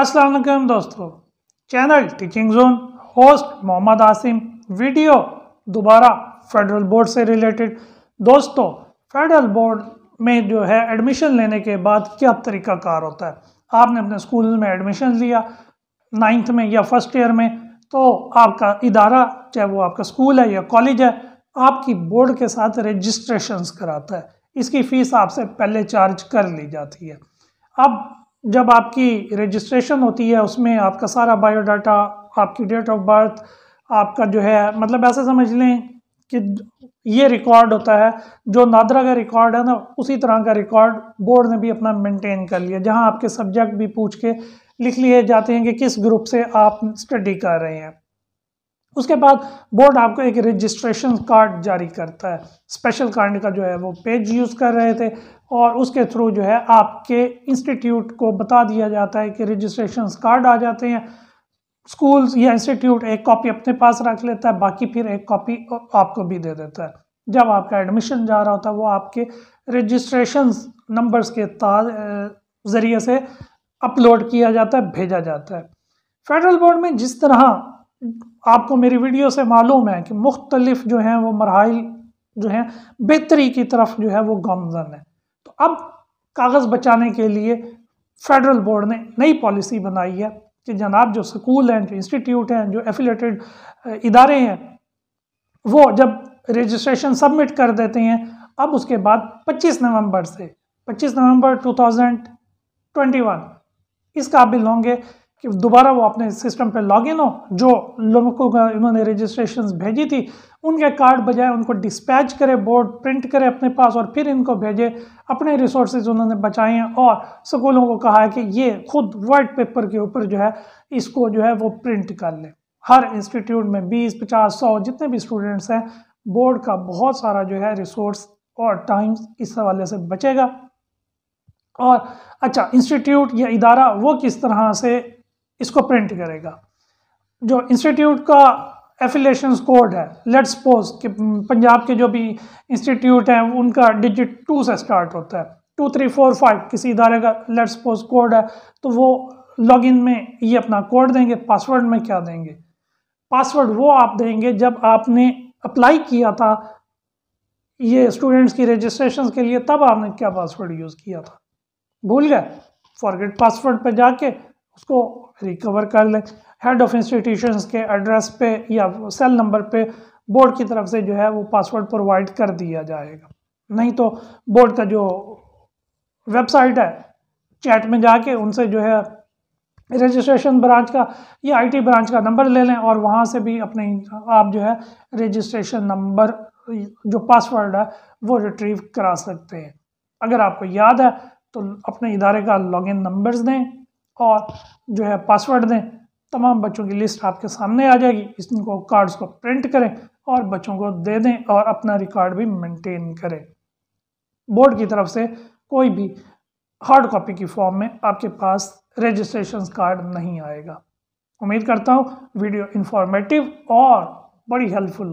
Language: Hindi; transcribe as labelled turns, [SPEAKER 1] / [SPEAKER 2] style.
[SPEAKER 1] असलम दोस्तों channel teaching zone host Mohammad Asim video दोबारा फेडरल बोर्ड से रिलेटेड दोस्तों फेडरल बोर्ड में जो है एडमिशन लेने के बाद क्या कार होता है आपने अपने स्कूल में एडमिशन लिया नाइन्थ में या फर्स्ट ईयर में तो आपका इदारा चाहे वो आपका स्कूल है या कॉलेज है आपकी बोर्ड के साथ रजिस्ट्रेशन कराता है इसकी फ़ीस आपसे पहले चार्ज कर ली जाती है अब जब आपकी रजिस्ट्रेशन होती है उसमें आपका सारा बायोडाटा आपकी डेट ऑफ बर्थ आपका जो है मतलब ऐसा समझ लें कि ये रिकॉर्ड होता है जो नादरा का रिकॉर्ड है ना उसी तरह का रिकॉर्ड बोर्ड ने भी अपना मेंटेन कर लिया जहां आपके सब्जेक्ट भी पूछ के लिख लिए जाते हैं कि किस ग्रुप से आप स्टडी कर रहे हैं उसके बाद बोर्ड आपको एक रजिस्ट्रेशन कार्ड जारी करता है स्पेशल कार्ड का जो है वो पेज यूज़ कर रहे थे और उसके थ्रू जो है आपके इंस्टीट्यूट को बता दिया जाता है कि रजिस्ट्रेशन कार्ड आ जाते हैं स्कूल्स या इंस्टीट्यूट एक कॉपी अपने पास रख लेता है बाकी फिर एक कॉपी आपको भी दे देता है जब आपका एडमिशन जा रहा होता है वो आपके रजिस्ट्रेशन नंबर्स के ज़रिए से अपलोड किया जाता है भेजा जाता है फेडरल बोर्ड में जिस तरह आपको मेरी वीडियो से मालूम है कि मुख्तलिफ जो हैं वो मरहल जो हैं बेहतरी की तरफ जो है वो गामजन है तो अब कागज़ बचाने के लिए फेडरल बोर्ड ने नई पॉलिसी बनाई है कि जनाब जो स्कूल हैं जो इंस्टीट्यूट हैं जो एफिलेटेड इदारे हैं वो जब रजिस्ट्रेशन सबमिट कर देते हैं अब उसके बाद 25 नवंबर से 25 नवंबर 2021 इस बिल होंगे कि दोबारा वो अपने सिस्टम पे लॉगिन हो जो लोगों को इन्होंने रजिस्ट्रेशन भेजी थी उनके कार्ड बजाय उनको डिस्पैच करे बोर्ड प्रिंट करे अपने पास और फिर इनको भेजे अपने रिसोर्सेज उन्होंने बचाए हैं और स्कूलों को कहा है कि ये खुद वाइट पेपर के ऊपर जो है इसको जो है वो प्रिंट कर लें हर इंस्टीट्यूट में बीस पचास सौ जितने भी स्टूडेंट्स हैं बोर्ड का बहुत सारा जो है रिसोर्स और टाइम इस हवाले से बचेगा और अच्छा इंस्टीट्यूट या इदारा वो किस तरह से इसको प्रिंट करेगा जो इंस्टीट्यूट का एफिलेशन कोड है लेट्स सपोज कि पंजाब के जो भी इंस्टीट्यूट हैं उनका डिजिट टू से स्टार्ट होता है टू थ्री फोर फाइव किसी इदारे का लेट्स सपोज कोड है तो वो लॉगिन में ये अपना कोड देंगे पासवर्ड में क्या देंगे पासवर्ड वो आप देंगे जब आपने अप्लाई किया था ये स्टूडेंट्स की रजिस्ट्रेशन के लिए तब आपने क्या पासवर्ड यूज़ किया था भूल गए फॉरगेट पासवर्ड पर जाके उसको रिकवर कर लें हेड ऑफ इंस्टीट्यूशन के एड्रेस पे या सेल नंबर पे बोर्ड की तरफ से जो है वो पासवर्ड प्रोवाइड कर दिया जाएगा नहीं तो बोर्ड का जो वेबसाइट है चैट में जाके उनसे जो है रजिस्ट्रेशन ब्रांच का या आईटी ब्रांच का नंबर ले लें और वहाँ से भी अपने आप जो है रजिस्ट्रेशन नंबर जो पासवर्ड है वो रिट्रीव करा सकते हैं अगर आपको याद है तो अपने इदारे का लॉगिन नंबर्स दें और जो है पासवर्ड दें तमाम बच्चों की लिस्ट आपके सामने आ जाएगी इसको कार्ड्स को प्रिंट करें और बच्चों को दे दें और अपना रिकॉर्ड भी मेंटेन करें बोर्ड की तरफ से कोई भी हार्ड कॉपी की फॉर्म में आपके पास रजिस्ट्रेशन कार्ड नहीं आएगा उम्मीद करता हूँ वीडियो इन्फॉर्मेटिव और बड़ी हेल्पफुल